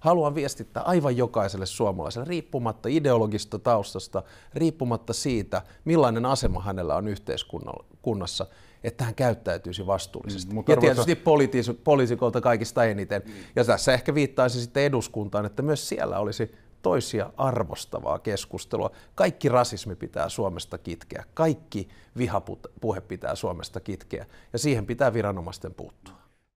haluan viestittää aivan jokaiselle suomalaiselle, riippumatta ideologista taustasta, riippumatta siitä, millainen asema hänellä on yhteiskunnassa, että hän käyttäytyisi vastuullisesti. Mm, mutta ja arvoisa... tietysti poliitis- poliisikolta kaikista eniten. Mm. Ja tässä ehkä viittaisi sitten eduskuntaan, että myös siellä olisi toisia arvostavaa keskustelua. Kaikki rasismi pitää Suomesta kitkeä, kaikki vihapuhe pitää Suomesta kitkeä ja siihen pitää viranomaisten puuttua.